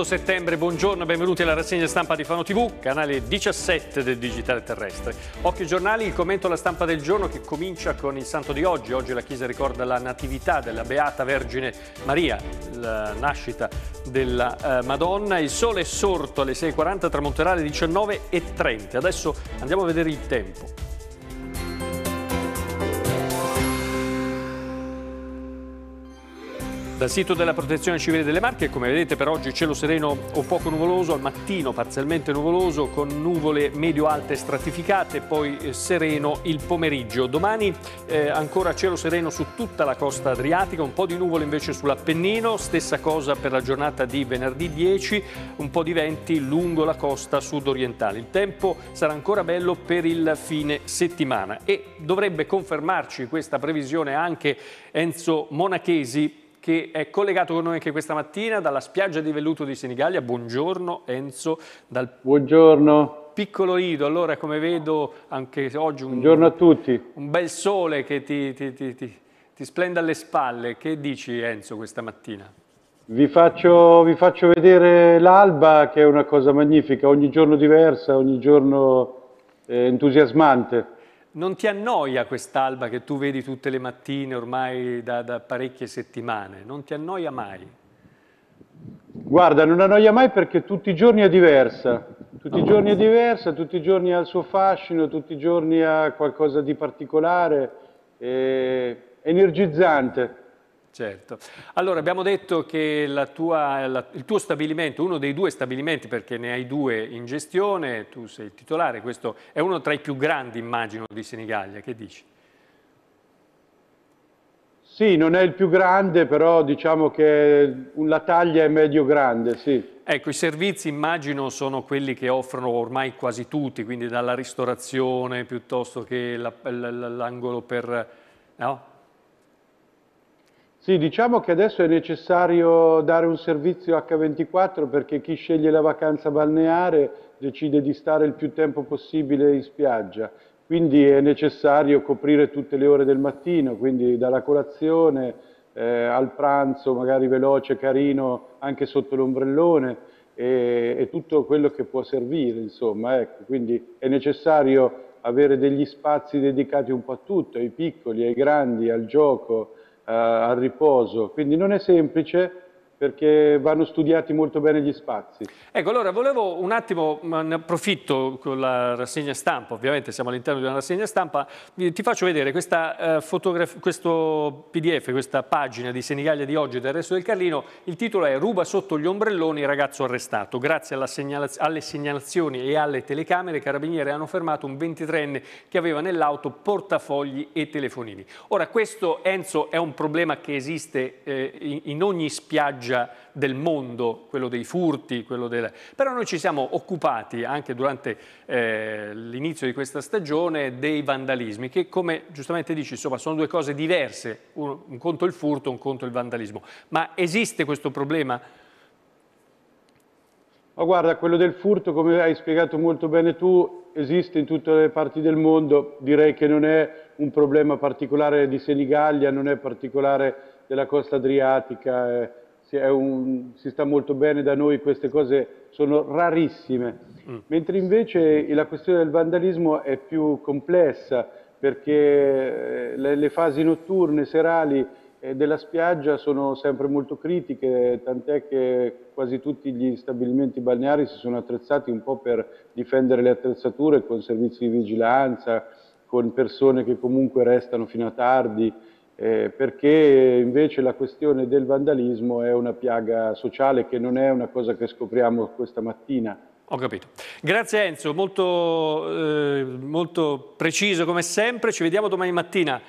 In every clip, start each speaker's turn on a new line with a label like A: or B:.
A: 8 settembre, buongiorno e benvenuti alla rassegna stampa di Fano TV, canale 17 del Digitale Terrestre. Occhio giornali, il commento alla stampa del giorno che comincia con il santo di oggi. Oggi la Chiesa ricorda la natività della Beata Vergine Maria, la nascita della eh, Madonna. Il sole è sorto alle 6.40, tramonterà alle 19.30. Adesso andiamo a vedere il tempo. Dal sito della Protezione Civile delle Marche, come vedete per oggi cielo sereno o poco nuvoloso, al mattino parzialmente nuvoloso con nuvole medio-alte stratificate, poi eh, sereno il pomeriggio. Domani eh, ancora cielo sereno su tutta la costa adriatica, un po' di nuvole invece sull'Appennino, stessa cosa per la giornata di venerdì 10, un po' di venti lungo la costa sud-orientale. Il tempo sarà ancora bello per il fine settimana e dovrebbe confermarci questa previsione anche Enzo Monachesi che è collegato con noi anche questa mattina dalla spiaggia di Velluto di Senigallia. Buongiorno Enzo. Dal... Buongiorno piccolo Ido, allora come vedo anche oggi un, un bel sole che ti, ti, ti, ti, splende alle spalle, che dici Enzo questa mattina?
B: Vi faccio, vi faccio vedere l'alba che è una cosa magnifica, ogni giorno diversa, ogni giorno eh, entusiasmante.
A: Non ti annoia quest'alba che tu vedi tutte le mattine ormai da, da parecchie settimane? Non ti annoia mai?
B: Guarda, non annoia mai perché tutti i giorni è diversa.
A: Tutti i ah. giorni è diversa, tutti i giorni ha il suo fascino,
B: tutti i giorni ha qualcosa di particolare, è
A: eh,
B: energizzante. Certo.
A: Allora abbiamo detto che la tua, la, il tuo stabilimento, uno dei due stabilimenti perché ne hai due in gestione, tu sei il titolare, questo è uno tra i più grandi immagino di Senigallia, che dici?
B: Sì, non è il più grande, però diciamo che la taglia è medio-grande, sì.
A: Ecco, i servizi immagino sono quelli che offrono ormai quasi tutti, quindi dalla ristorazione piuttosto che l'angolo la, per... No?
B: Sì, diciamo che adesso è necessario dare un servizio H24 perché chi sceglie la vacanza balneare decide di stare il più tempo possibile in spiaggia, quindi è necessario coprire tutte le ore del mattino, quindi dalla colazione eh, al pranzo, magari veloce, carino, anche sotto l'ombrellone e, e, tutto quello che può servire, insomma, ecco. quindi è necessario avere degli spazi dedicati un po' a tutto, ai piccoli, ai grandi, al gioco, eh, al riposo, quindi non è semplice, perché vanno studiati molto bene gli spazi.
A: Ecco, allora volevo un attimo, ne approfitto con la rassegna stampa, ovviamente siamo all'interno di una rassegna stampa, ti faccio vedere questa, eh, questo pdf, questa pagina di Senigallia di oggi del resto del Carlino, il titolo è Ruba sotto gli ombrelloni ragazzo arrestato, grazie segnalaz alle segnalazioni e alle telecamere i carabinieri hanno fermato un 23enne che aveva nell'auto portafogli e telefonini. Ora questo Enzo è un problema che esiste eh, in ogni spiaggia pioggia del mondo, quello dei furti, quello del... però noi ci siamo occupati anche durante eh, l'inizio di questa stagione dei vandalismi che come giustamente dici insomma, sono due cose diverse, un, un conto il furto, un conto il vandalismo, ma esiste questo problema? Ma guarda, quello del furto, come hai spiegato molto bene tu, esiste in tutte
B: le parti del mondo, direi che non è un problema particolare di Senigallia, non è particolare della costa adriatica, è eh, un, si, sta molto bene da noi, queste cose sono rarissime, mm. mentre invece la questione del vandalismo è più complessa perché eh, le, le fasi notturne, serali eh, della spiaggia sono sempre molto critiche, tant'è che quasi tutti gli stabilimenti balneari si sono attrezzati un po' per difendere le attrezzature con servizi di vigilanza, con persone che comunque restano fino a tardi, eh, perché invece la questione del vandalismo è una piaga sociale che non è una cosa che scopriamo questa mattina.
A: Ho capito. Grazie Enzo, molto, eh, molto preciso come sempre, ci vediamo domani mattina.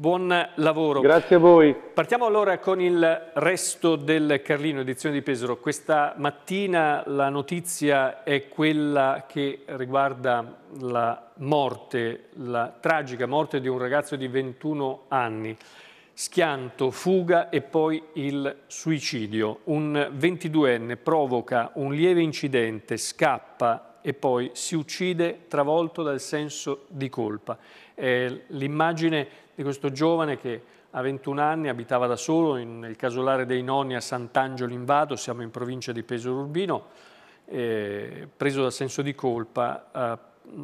A: Buon lavoro. Grazie a voi. Partiamo allora con il resto del Carlino, edizione di Pesaro. Questa mattina la notizia è quella che riguarda la morte, la tragica morte di un ragazzo di 21 anni. Schianto, fuga e poi il suicidio. Un 22enne provoca un lieve incidente, scappa e poi si uccide travolto dal senso di colpa. Eh, L'immagine di questo giovane che a 21 anni abitava da solo in, nel casolare dei nonni a Sant'Angelo in Vado, siamo in provincia di Pesaro Urbino, eh, preso da senso di colpa eh,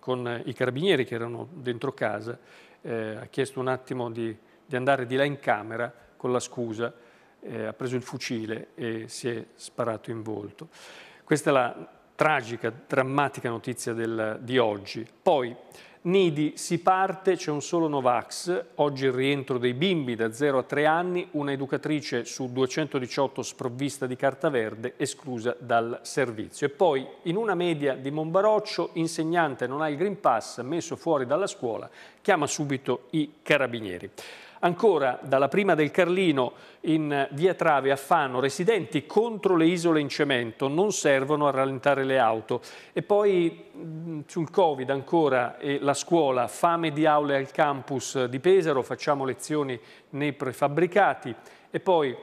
A: con i carabinieri che erano dentro casa, eh, ha chiesto un attimo di, di, andare di là in camera con la scusa, eh, ha preso il fucile e si è sparato in volto. Questa è la tragica, drammatica notizia del, di oggi. Poi, Nidi, si parte, c'è un solo Novax, oggi il rientro dei bimbi da 0 a 3 anni, una educatrice su 218 sprovvista di carta verde esclusa dal servizio. E poi in una media di Monbaroccio, insegnante non ha il Green Pass, messo fuori dalla scuola, chiama subito i carabinieri. Ancora dalla prima del Carlino in via Trave a Fano, residenti contro le isole in cemento non servono a rallentare le auto. E poi mm, sul Covid ancora e la scuola, fame di aule al campus di Pesaro, facciamo lezioni nei prefabbricati. E poi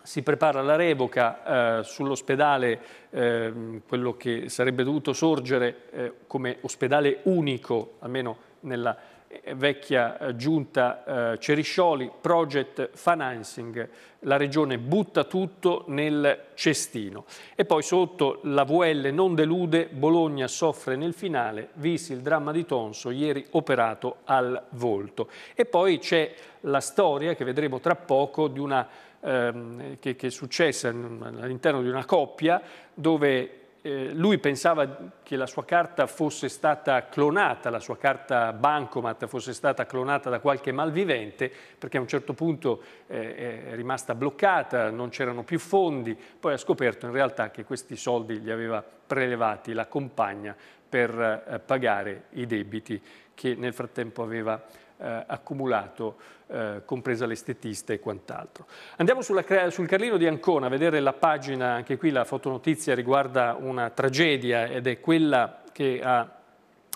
A: si prepara la revoca eh, sull'ospedale, eh, quello che sarebbe dovuto sorgere eh, come ospedale unico, almeno nella eh, vecchia eh, giunta eh, Ceriscioli, project financing, la regione butta tutto nel cestino. E poi sotto la VL non delude, Bologna soffre nel finale, visi il dramma di Tonso, ieri operato al volto. E poi c'è la storia che vedremo tra poco di una, ehm, che, che è successa all'interno di una coppia dove eh, lui pensava che la sua carta fosse stata clonata, la sua carta bancomat fosse stata clonata da qualche malvivente, perché a un certo punto eh, è rimasta bloccata, non c'erano più fondi, poi ha scoperto in realtà che questi soldi li aveva prelevati la compagna per eh, pagare i debiti che nel frattempo aveva eh, accumulato, eh, compresa l'estetista e quant'altro. Andiamo sulla, sul Carlino di Ancona a vedere la pagina, anche qui la fotonotizia riguarda una tragedia ed è quella che ha,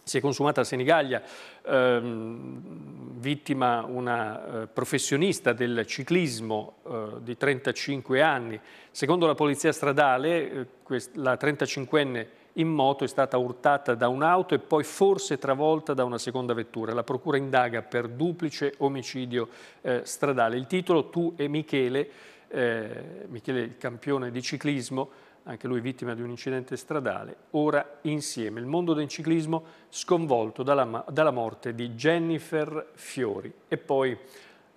A: si è consumata a Senigallia, ehm, vittima una eh, professionista del ciclismo eh, di 35 anni. Secondo la polizia stradale, eh, la 35enne in moto è stata urtata da un'auto e poi forse travolta da una seconda vettura. La procura indaga per duplice omicidio eh, stradale. Il titolo Tu e Michele, eh, Michele il campione di ciclismo, anche lui vittima di un incidente stradale, ora insieme. Il mondo del ciclismo sconvolto dalla, dalla morte di Jennifer Fiori. E poi eh,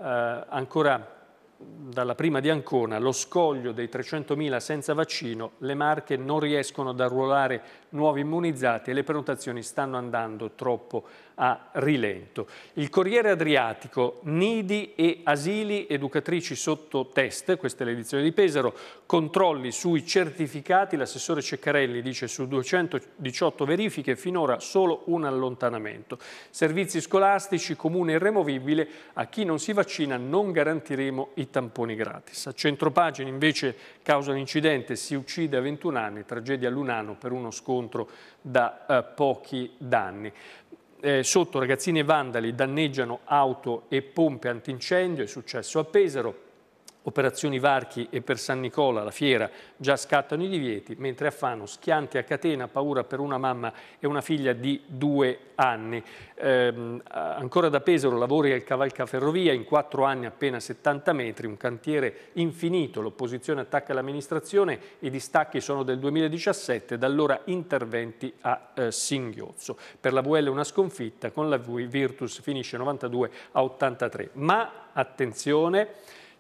A: ancora dalla prima di Ancona, lo scoglio dei 300.000 senza vaccino, le Marche non riescono ad arruolare nuovi immunizzati e le prenotazioni stanno andando troppo a rilento. Il Corriere Adriatico, nidi e asili, educatrici sotto test, questa è l'edizione di Pesaro, controlli sui certificati, l'assessore Ceccarelli dice su 218 verifiche finora solo un allontanamento. Servizi scolastici, comune irremovibile, a chi non si vaccina non garantiremo i tamponi gratis. A centropagina invece causa un incidente, si uccide a 21 anni, tragedia a Lunano per uno scontro scontro da eh, pochi danni. Eh, sotto ragazzini e vandali danneggiano auto e pompe antincendio, è successo a Pesaro, Operazioni Varchi e per San Nicola, la fiera, già scattano i divieti, mentre a Fano schianti a catena, paura per una mamma e una figlia di due anni. Ehm, ancora da Pesaro lavori al cavalcaferrovia, in quattro anni appena 70 metri, un cantiere infinito, l'opposizione attacca l'amministrazione, i distacchi sono del 2017, da allora interventi a eh, singhiozzo. Per la VL una sconfitta, con la Virtus finisce 92 a 83. Ma attenzione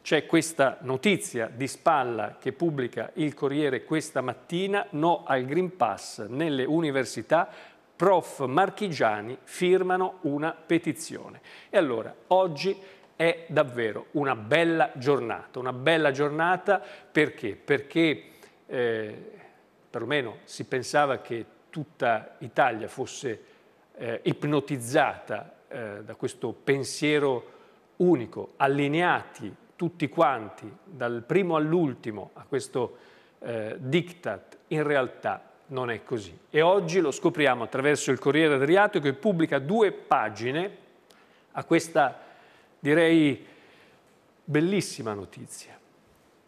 A: c'è questa notizia di spalla che pubblica il Corriere questa mattina, no al Green Pass nelle università, prof marchigiani firmano una petizione. E allora, oggi è davvero una bella giornata, una bella giornata perché? Perché eh, perlomeno si pensava che tutta Italia fosse eh, ipnotizzata eh, da questo pensiero unico, allineati tutti quanti, dal primo all'ultimo, a questo eh, diktat, in realtà non è così. E oggi lo scopriamo attraverso il Corriere Adriatico che pubblica due pagine a questa, direi, bellissima notizia.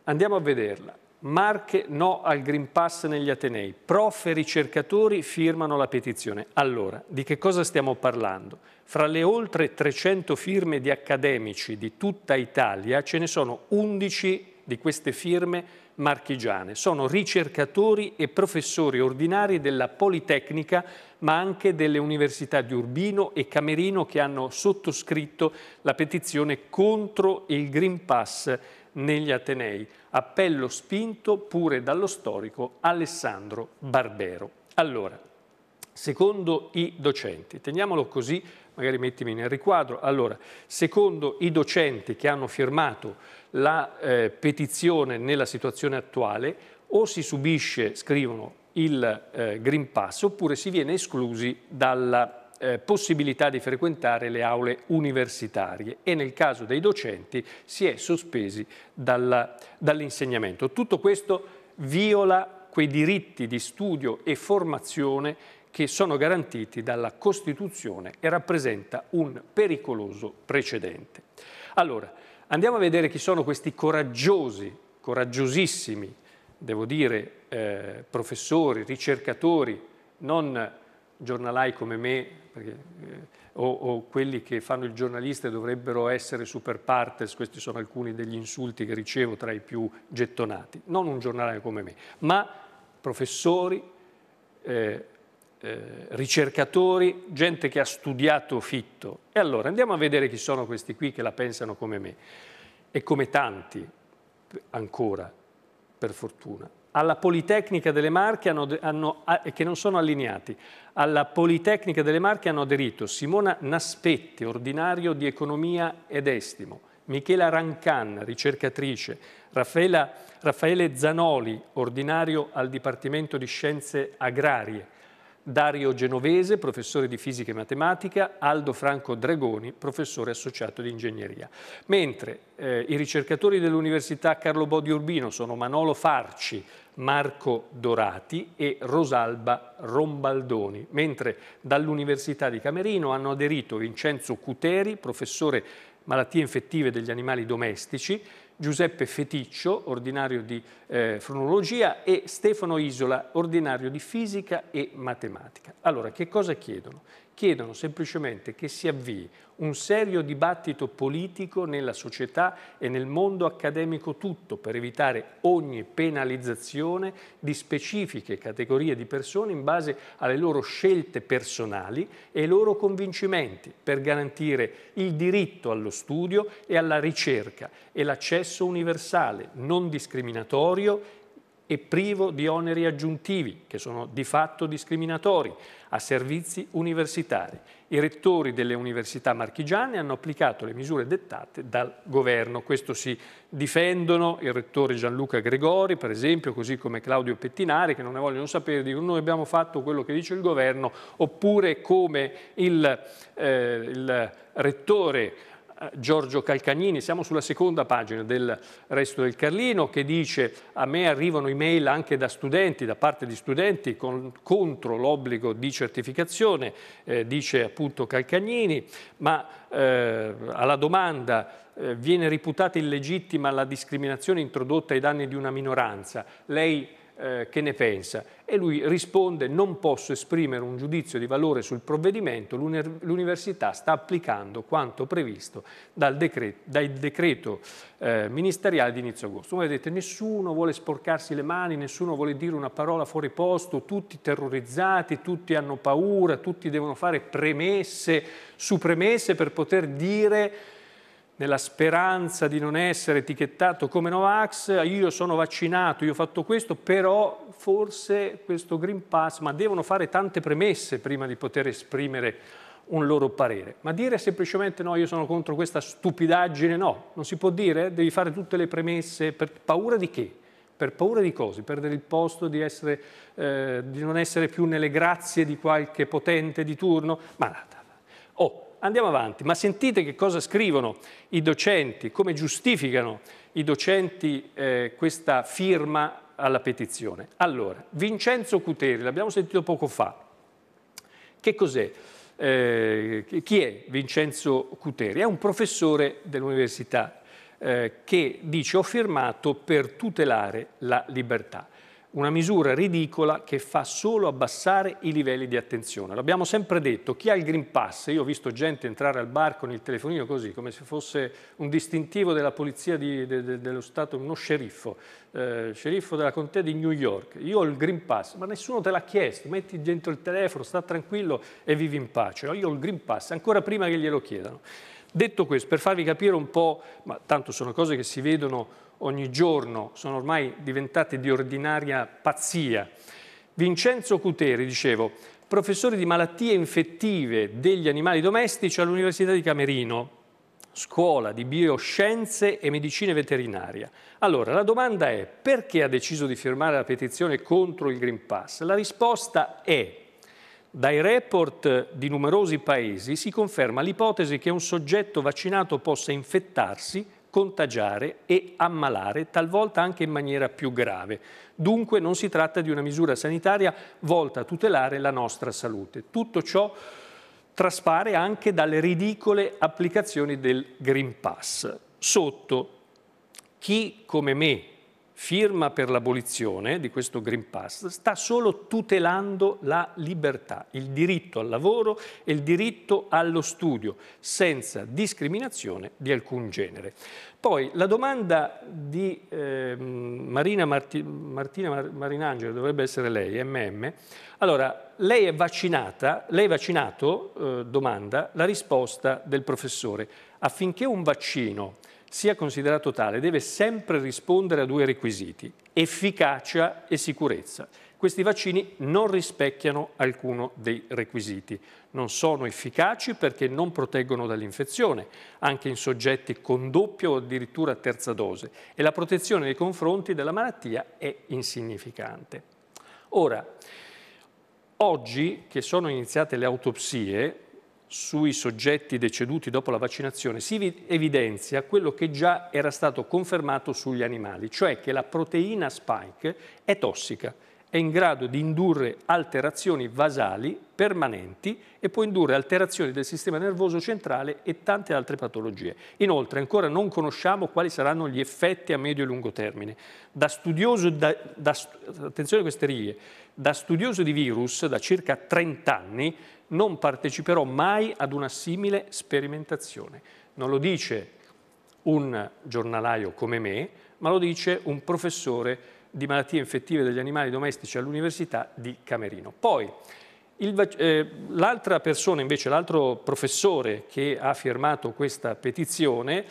A: Andiamo a vederla. Marche no al Green Pass negli Atenei. Prof e ricercatori firmano la petizione. Allora, di che cosa stiamo parlando? Fra le oltre 300 firme di accademici di tutta Italia ce ne sono 11 di queste firme marchigiane. Sono ricercatori e professori ordinari della Politecnica, ma anche delle università di Urbino e Camerino che hanno sottoscritto la petizione contro il Green Pass negli Atenei, appello spinto pure dallo storico Alessandro Barbero. Allora, secondo i docenti, teniamolo così, magari mettimi nel riquadro, allora, secondo i docenti che hanno firmato la eh, petizione nella situazione attuale, o si subisce, scrivono, il eh, Green Pass oppure si viene esclusi dalla petizione eh, possibilità di frequentare le aule universitarie e nel caso dei docenti si è sospesi dall'insegnamento. Dall Tutto questo viola quei diritti di studio e formazione che sono garantiti dalla Costituzione e rappresenta un pericoloso precedente. Allora, andiamo a vedere chi sono questi coraggiosi, coraggiosissimi, devo dire, eh, professori, ricercatori, non giornalai come me perché, eh, o, o, quelli che fanno il giornalista dovrebbero essere super partes, questi sono alcuni degli insulti che ricevo tra i più gettonati, non un giornalaio come me, ma professori, eh, eh, ricercatori, gente che ha studiato Fitto. E allora andiamo a vedere chi sono questi qui che la pensano come me e come tanti ancora, per fortuna alla Politecnica delle Marche hanno, hanno, che non sono allineati. Alla Politecnica delle Marche hanno aderito Simona Naspetti, ordinario di Economia ed Estimo, Michela Rancan, ricercatrice, Raffaella, Raffaele Zanoli, ordinario al Dipartimento di Scienze Agrarie, Dario Genovese, professore di fisica e matematica, Aldo Franco Dragoni, professore associato di ingegneria. Mentre eh, i ricercatori dell'Università Carlo Bo di Urbino sono Manolo Farci, Marco Dorati e Rosalba Rombaldoni, mentre dall'Università di Camerino hanno aderito Vincenzo Cuteri, professore malattie infettive degli animali domestici, Giuseppe Feticcio, ordinario di eh, fonologia, e Stefano Isola, ordinario di fisica e matematica. Allora, che cosa chiedono? chiedono semplicemente che si avvii un serio dibattito politico nella società e nel mondo accademico tutto per evitare ogni penalizzazione di specifiche categorie di persone in base alle loro scelte personali e ai loro convincimenti per garantire il diritto allo studio e alla ricerca e l'accesso universale, non discriminatorio e privo di oneri aggiuntivi, che sono di fatto discriminatori, a servizi universitari. I rettori delle università marchigiane hanno applicato le misure dettate dal governo. Questo si difendono il rettore Gianluca Gregori, per esempio, così come Claudio Pettinari, che non ne vogliono sapere, dicono noi abbiamo fatto quello che dice il governo, oppure come il, eh, il rettore Giorgio Calcagnini, siamo sulla seconda pagina del Resto del Carlino che dice a me arrivano email anche da studenti, da parte di studenti con, contro l'obbligo di certificazione, eh, dice appunto Calcagnini, ma eh, alla domanda eh, viene riputata illegittima la discriminazione introdotta ai danni di una minoranza. Lei eh, che ne pensa e lui risponde non posso esprimere un giudizio di valore sul provvedimento, l'università sta applicando quanto previsto dal decreto, dal decreto eh, ministeriale di inizio agosto. Come vedete nessuno vuole sporcarsi le mani, nessuno vuole dire una parola fuori posto, tutti terrorizzati, tutti hanno paura, tutti devono fare premesse su premesse per poter dire nella speranza di non essere etichettato come Novax, io sono vaccinato, io ho fatto questo, però forse questo Green Pass, ma devono fare tante premesse prima di poter esprimere un loro parere. Ma dire semplicemente no, io sono contro questa stupidaggine, no, non si può dire, devi fare tutte le premesse, per paura di che? Per paura di cose, Perdere il posto, di, essere, eh, di non essere più nelle grazie di qualche potente di turno? Ma nada. Oh, andiamo avanti, ma sentite che cosa scrivono i docenti, come giustificano i docenti eh, questa firma alla petizione. Allora, Vincenzo Cuteri, l'abbiamo sentito poco fa, che cos'è? Eh, chi è Vincenzo Cuteri? È un professore dell'università eh, che dice ho firmato per tutelare la libertà una misura ridicola che fa solo abbassare i livelli di attenzione. L'abbiamo sempre detto, chi ha il Green Pass, io ho visto gente entrare al bar con il telefonino così, come se fosse un distintivo della polizia di, de, de, dello Stato, uno sceriffo, eh, sceriffo della contea di New York, io ho il Green Pass, ma nessuno te l'ha chiesto, metti dentro il telefono, sta tranquillo e vivi in pace. no, Io ho il Green Pass, ancora prima che glielo chiedano. Detto questo, per farvi capire un po', ma tanto sono cose che si vedono ogni giorno sono ormai diventate di ordinaria pazzia. Vincenzo Cuteri, dicevo, professore di malattie infettive degli animali domestici all'Università di Camerino, scuola di bioscienze e medicina veterinaria. Allora, la domanda è perché ha deciso di firmare la petizione contro il Green Pass? La risposta è dai report di numerosi paesi si conferma l'ipotesi che un soggetto vaccinato possa infettarsi contagiare e ammalare, talvolta anche in maniera più grave. Dunque non si tratta di una misura sanitaria volta a tutelare la nostra salute. Tutto ciò traspare anche dalle ridicole applicazioni del Green Pass. Sotto chi come me firma per l'abolizione di questo Green Pass sta solo tutelando la libertà, il diritto al lavoro e il diritto allo studio, senza discriminazione di alcun genere. Poi la domanda di eh, Marina Marti, Martina Mar, Marinangelo, dovrebbe essere lei, MM. Allora, lei è vaccinata, lei è vaccinato? Eh, domanda la risposta del professore. Affinché un vaccino sia considerato tale deve sempre rispondere a due requisiti, efficacia e sicurezza. Questi vaccini non rispecchiano alcuno dei requisiti, non sono efficaci perché non proteggono dall'infezione, anche in soggetti con doppia o addirittura terza dose, e la protezione nei confronti della malattia è insignificante. Ora, oggi che sono iniziate le autopsie, sui soggetti deceduti dopo la vaccinazione si evidenzia quello che già era stato confermato sugli animali, cioè che la proteina spike è tossica, è in grado di indurre alterazioni vasali permanenti e può indurre alterazioni del sistema nervoso centrale e tante altre patologie. Inoltre ancora non conosciamo quali saranno gli effetti a medio e lungo termine. Da studioso, da, da, attenzione a queste righe, da studioso di virus da circa 30 anni non parteciperò mai ad una simile sperimentazione. Non lo dice un giornalaio come me, ma lo dice un professore di malattie infettive degli animali domestici all'Università di Camerino. Poi eh, l'altra eh, persona, invece, l'altro professore che ha firmato questa petizione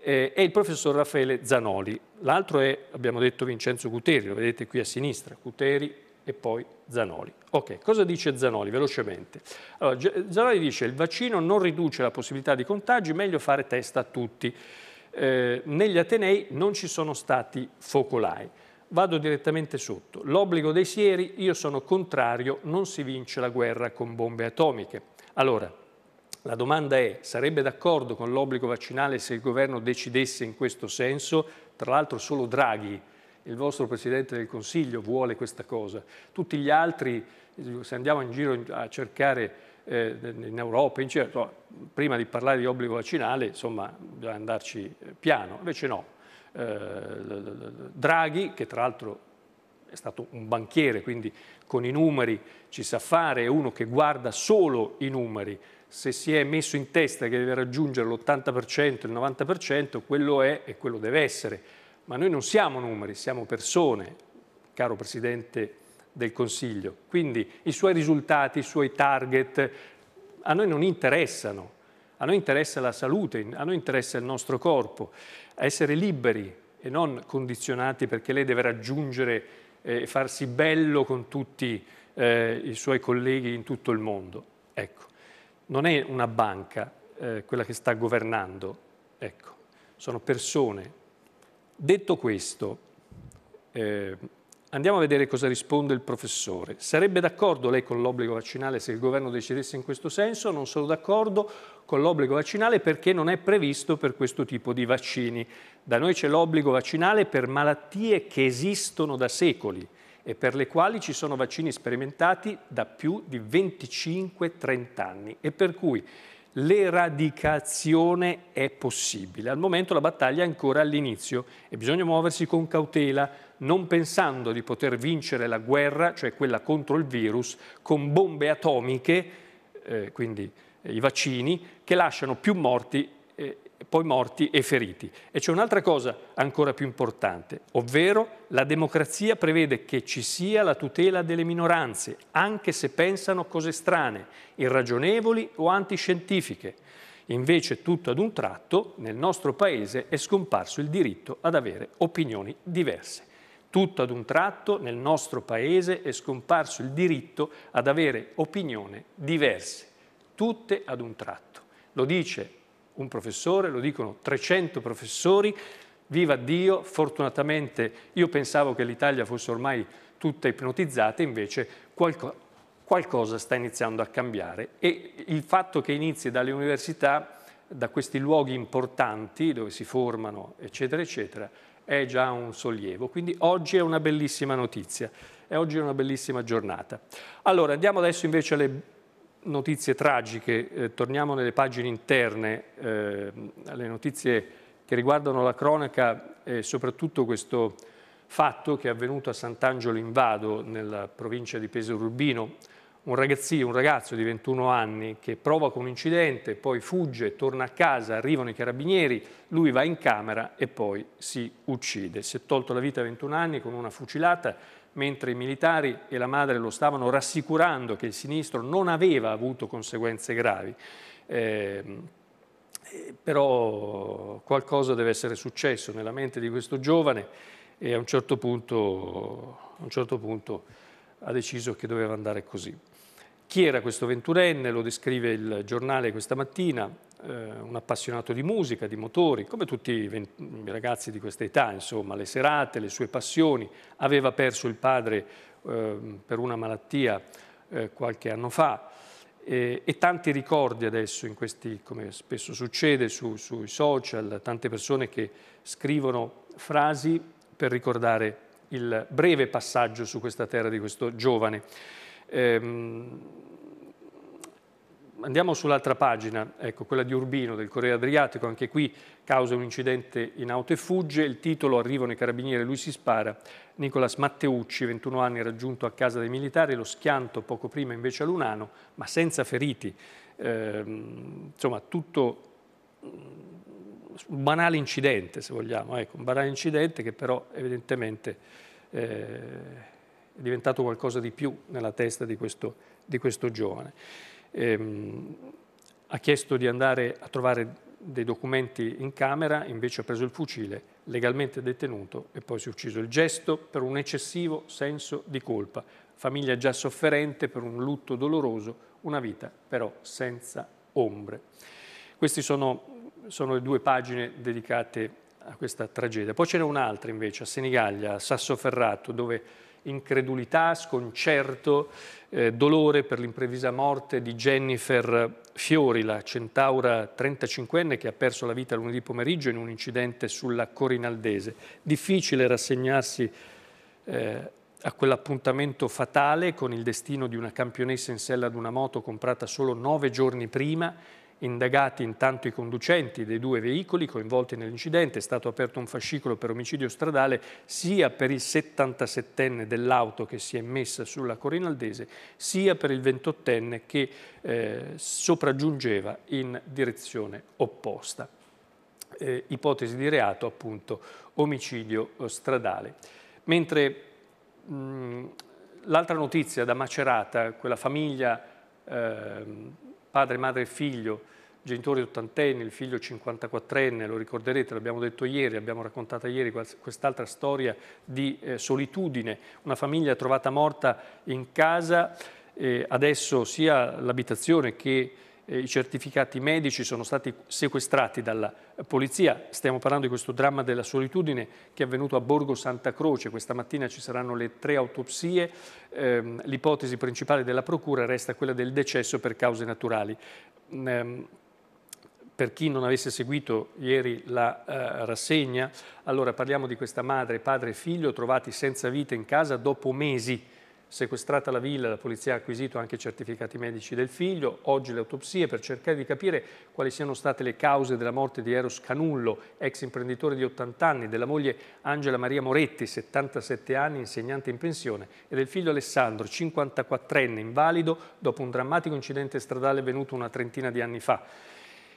A: eh, è il professor Raffaele Zanoli. L'altro è, abbiamo detto, Vincenzo Cuteri, lo vedete qui a sinistra, Cuteri e poi Zanoli. Ok, cosa dice Zanoli? Velocemente. Allora, Zanoli dice il vaccino non riduce la possibilità di contagi, meglio fare testa a tutti. Eh, negli Atenei non ci sono stati focolai. Vado direttamente sotto. L'obbligo dei sieri, io sono contrario, non si vince la guerra con bombe atomiche. Allora, la domanda è, sarebbe d'accordo con l'obbligo vaccinale se il governo decidesse in questo senso? Tra l'altro solo Draghi il vostro Presidente del Consiglio vuole questa cosa. Tutti gli altri, se andiamo in giro a cercare eh, in Europa, in certo, prima di parlare di obbligo vaccinale, insomma, bisogna andarci eh, piano. Invece no. Eh, Draghi, che tra l'altro è stato un banchiere, quindi con i numeri ci sa fare, è uno che guarda solo i numeri. Se si è messo in testa che deve raggiungere l'80%, il 90%, quello è e quello deve essere ma noi non siamo numeri, siamo persone, caro Presidente del Consiglio. Quindi i suoi risultati, i suoi target, a noi non interessano. A noi interessa la salute, a noi interessa il nostro corpo, essere liberi e non condizionati perché lei deve raggiungere eh, e eh, farsi bello con tutti eh, i suoi colleghi in tutto il mondo. Ecco, non è una banca eh, quella che sta governando, ecco, sono persone Detto questo, eh, andiamo a vedere cosa risponde il professore. Sarebbe d'accordo lei con l'obbligo vaccinale se il governo decidesse in questo senso? Non sono d'accordo con l'obbligo vaccinale perché non è previsto per questo tipo di vaccini. Da noi c'è l'obbligo vaccinale per malattie che esistono da secoli e per le quali ci sono vaccini sperimentati da più di 25-30 anni e per cui l'eradicazione è possibile. Al momento la battaglia è ancora all'inizio e bisogna muoversi con cautela, non pensando di poter vincere la guerra, cioè quella contro il virus, con bombe atomiche, eh, quindi i vaccini, che lasciano più morti poi morti e feriti. E c'è un'altra cosa ancora più importante, ovvero la democrazia prevede che ci sia la tutela delle minoranze, anche se pensano cose strane, irragionevoli o antiscientifiche. Invece tutto ad un tratto nel nostro Paese è scomparso il diritto ad avere opinioni diverse. Tutto ad un tratto nel nostro Paese è scomparso il diritto ad avere opinioni diverse, tutte ad un tratto. Lo dice un professore, lo dicono 300 professori, viva Dio, fortunatamente io pensavo che l'Italia fosse ormai tutta ipnotizzata, invece qualco, qualcosa sta iniziando a cambiare e il fatto che inizi dalle università, da questi luoghi importanti dove si formano, eccetera, eccetera, è già un sollievo. Quindi oggi è una bellissima notizia e oggi è una bellissima giornata. Allora andiamo adesso invece alle notizie tragiche, eh, torniamo nelle pagine interne, eh, alle notizie che riguardano la cronaca e soprattutto questo fatto che è avvenuto a Sant'Angelo in Vado, nella provincia di Pesaro Urbino. Un un ragazzo di 21 anni che provoca un incidente, poi fugge, torna a casa, arrivano i carabinieri, lui va in camera e poi si uccide. Si è tolto la vita a 21 anni con una fucilata mentre i militari e la madre lo stavano rassicurando che il sinistro non aveva avuto conseguenze gravi. Ehm, eh, però qualcosa deve essere successo nella mente di questo giovane e a un certo punto, a un certo punto ha deciso che doveva andare così. Chi era questo venturenne? Lo descrive il giornale questa mattina, eh, un appassionato di musica, di motori, come tutti i ragazzi di questa età, insomma, le serate, le sue passioni. Aveva perso il padre eh, per una malattia eh, qualche anno fa e, e, tanti ricordi adesso in questi, come spesso succede su, sui social, tante persone che scrivono frasi per ricordare il breve passaggio su questa terra di questo giovane. Ehm, Andiamo sull'altra pagina, ecco, quella di Urbino del Corriere Adriatico, anche qui causa un incidente in auto e fugge, il titolo arrivano i carabinieri, lui si spara, Nicolas Matteucci, 21 anni, raggiunto a casa dei militari, lo schianto poco prima invece a Lunano, ma senza feriti, eh, insomma tutto mm, un banale incidente se vogliamo, ecco, un banale incidente che però evidentemente eh, è diventato qualcosa di più nella testa di questo, di questo giovane ehm, ha chiesto di andare a trovare dei documenti in camera, invece ha preso il fucile, legalmente detenuto e poi si è ucciso. Il gesto per un eccessivo senso di colpa, famiglia già sofferente per un lutto doloroso, una vita però senza ombre. Queste sono, sono le due pagine dedicate a questa tragedia. Poi ce n'è un'altra invece, a Senigallia, a Sassoferrato, dove incredulità, sconcerto, eh, dolore per l'imprevisa morte di Jennifer Fiori, la centaura 35enne che ha perso la vita lunedì pomeriggio in un incidente sulla Corinaldese. Difficile rassegnarsi eh, a quell'appuntamento fatale con il destino di una campionessa in sella ad una moto comprata solo nove giorni prima Indagati intanto i conducenti dei due veicoli coinvolti nell'incidente, è stato aperto un fascicolo per omicidio stradale sia per il 77enne dell'auto che si è messa sulla Corinaldese, sia per il 28enne che eh, sopraggiungeva in direzione opposta. Eh, ipotesi di reato appunto omicidio eh, stradale. Mentre mm, l'altra notizia da Macerata, quella famiglia... Eh, padre, madre e figlio, genitori ottantenni, il figlio 54enne, lo ricorderete, l'abbiamo detto ieri, abbiamo raccontato ieri quest'altra storia di eh, solitudine, una famiglia trovata morta in casa, eh, adesso sia l'abitazione che eh, i certificati medici sono stati sequestrati dalla polizia. Stiamo parlando di questo dramma della solitudine che è avvenuto a Borgo Santa Croce. Questa mattina ci saranno le tre autopsie. Ehm, l'ipotesi principale della procura resta quella del decesso per cause naturali. Ehm, per chi non avesse seguito ieri la eh, rassegna, allora parliamo di questa madre, padre e figlio trovati senza vita in casa dopo mesi sequestrata la villa, la polizia ha acquisito anche i certificati medici del figlio, oggi le autopsie per cercare di capire quali siano state le cause della morte di Eros Canullo, ex imprenditore di 80 anni, della moglie Angela Maria Moretti, 77 anni, insegnante in pensione, e del figlio Alessandro, 54enne, invalido, dopo un drammatico incidente stradale avvenuto una trentina di anni fa.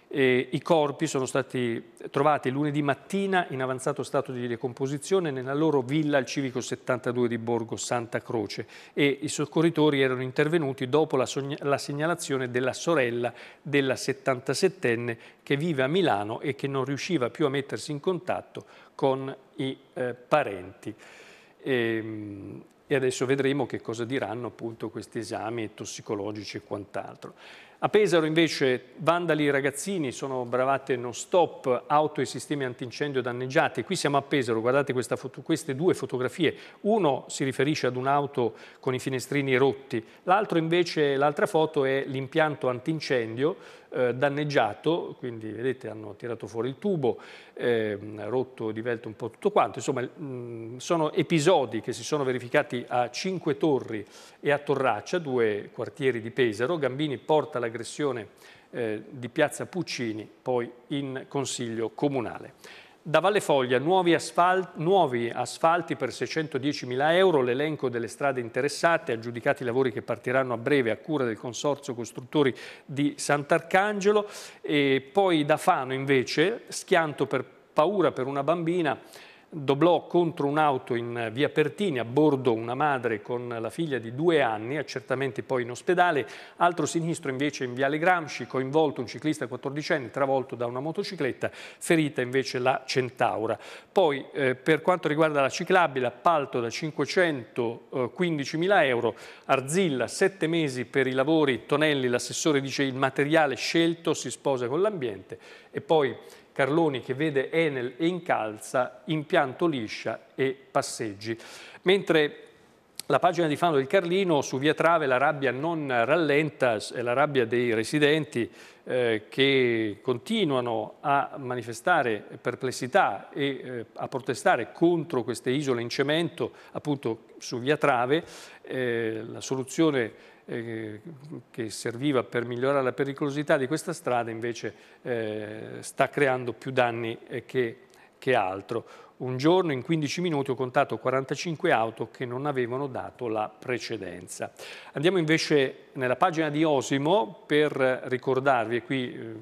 A: E I corpi sono stati trovati lunedì mattina in avanzato stato di decomposizione nella loro villa al civico 72 di Borgo Santa Croce e i soccorritori erano intervenuti dopo la, la segnalazione della sorella della 77enne che vive a Milano e che non riusciva più a mettersi in contatto con i eh, parenti. E, ehm, e adesso vedremo che cosa diranno appunto questi esami tossicologici e quant'altro. A Pesaro invece vandali e ragazzini sono bravate non stop, auto e sistemi antincendio danneggiati. Qui siamo a Pesaro, guardate foto, queste due fotografie. Uno si riferisce ad un'auto con i finestrini rotti, l'altra invece, l'altra foto è l'impianto antincendio eh, danneggiato, quindi vedete hanno tirato fuori il tubo, eh, rotto divelto un po' tutto quanto. Insomma mh, mm, sono episodi che si sono verificati a Cinque Torri e a Torraccia, due quartieri di Pesaro. Gambini porta la aggressione eh, di piazza Puccini, poi in Consiglio Comunale. Da Valle Foglia nuovi, asfal nuovi asfalti per 610.000 euro, l'elenco delle strade interessate, aggiudicati i lavori che partiranno a breve a cura del Consorzio Costruttori di Sant'Arcangelo e poi da Fano invece schianto per paura per una bambina doblò contro un'auto in via Pertini, a bordo una madre con la figlia di due anni, accertamenti poi in ospedale, altro sinistro invece in viale Gramsci, coinvolto un ciclista 14enne travolto da una motocicletta, ferita invece la Centaura. Poi eh, per quanto riguarda la ciclabile, appalto da 515 eh, mila euro, Arzilla sette mesi per i lavori, Tonelli l'assessore dice il materiale scelto si sposa con l'ambiente e poi Carloni che vede Enel e Incalza, impianto liscia e passeggi. Mentre la pagina di Fano del Carlino su Via Trave la rabbia non rallenta, è la rabbia dei residenti eh, che continuano a manifestare perplessità e eh, a protestare contro queste isole in cemento, appunto su Via Trave. Eh, la soluzione eh, che serviva per migliorare la pericolosità di questa strada invece eh, sta creando più danni eh, che, che altro. Un giorno in 15 minuti ho contato 45 auto che non avevano dato la precedenza. Andiamo invece nella pagina di Osimo per ricordarvi, e qui eh,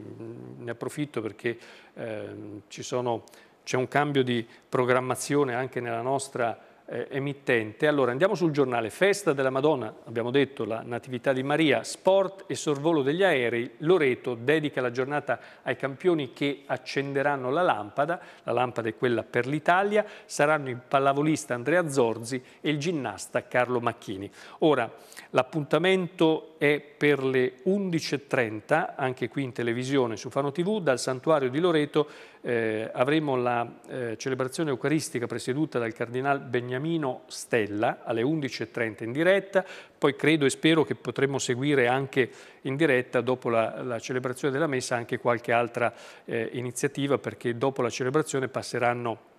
A: ne approfitto perché eh, c'è un cambio di programmazione anche nella nostra eh, emittente. Allora andiamo sul giornale Festa della Madonna, abbiamo detto la Natività di Maria, sport e sorvolo degli aerei, Loreto dedica la giornata ai campioni che accenderanno la lampada, la lampada è quella per l'Italia, saranno il pallavolista Andrea Zorzi e il ginnasta Carlo Macchini. Ora l'appuntamento è per le 11.30, anche qui in televisione su Fano TV, dal santuario di Loreto eh, avremo la eh, celebrazione eucaristica presieduta dal Cardinale Beniamino Stella alle 11.30 in diretta, poi credo e spero che potremo seguire anche in diretta dopo la, la celebrazione della messa anche qualche altra eh, iniziativa perché dopo la celebrazione passeranno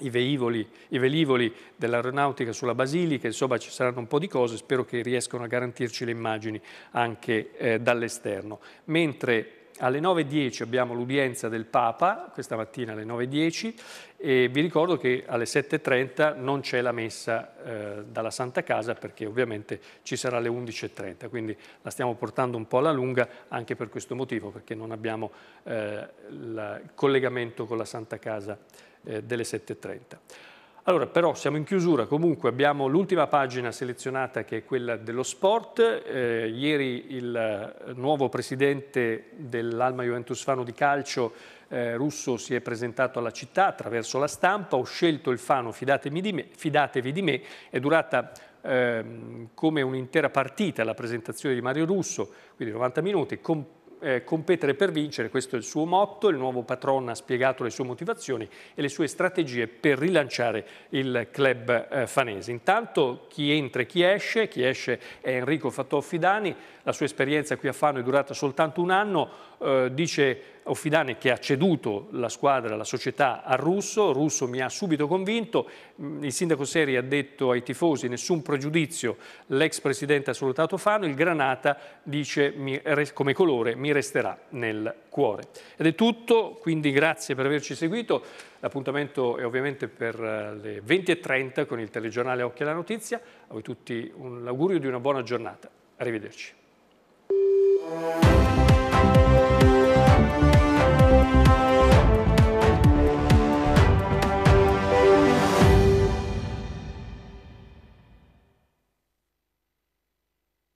A: i, veivoli, i velivoli dell'aeronautica sulla Basilica, insomma ci saranno un po' di cose, spero che riescano a garantirci le immagini anche eh, dall'esterno. Mentre alle 9.10 abbiamo l'udienza del Papa, questa mattina alle 9.10, e vi ricordo che alle 7.30 non c'è la messa eh, dalla Santa Casa perché ovviamente ci sarà alle 11.30, quindi la stiamo portando un po' alla lunga anche per questo motivo, perché non abbiamo eh, il collegamento con la Santa Casa eh, delle 7.30. Allora, però siamo in chiusura, comunque abbiamo l'ultima pagina selezionata che è quella dello sport. Eh, ieri il eh, nuovo presidente dell'Alma Juventus Fano di calcio eh, Russo si è presentato alla città attraverso la stampa, ho scelto il Fano, di me, fidatevi di me, è durata eh, come un'intera partita la presentazione di Mario Russo, quindi 90 minuti, con eh, competere per vincere, questo è il suo motto, il nuovo patron ha spiegato le sue motivazioni e le sue strategie per rilanciare il club eh, fanese. Intanto chi entra e chi esce, chi esce è Enrico Fattoffi la sua esperienza qui a Fano è durata soltanto un anno, eh, dice Offidane che ha ceduto la squadra, la società a Russo, Russo mi ha subito convinto, mm, il sindaco Seri ha detto ai tifosi nessun pregiudizio, l'ex presidente ha salutato Fano, il Granata dice come colore mi resterà nel cuore. Ed è tutto, quindi grazie per averci seguito, l'appuntamento è ovviamente per eh, le 20.30 con il telegiornale Occhio alla Notizia, a voi tutti un augurio di una buona giornata, arrivederci.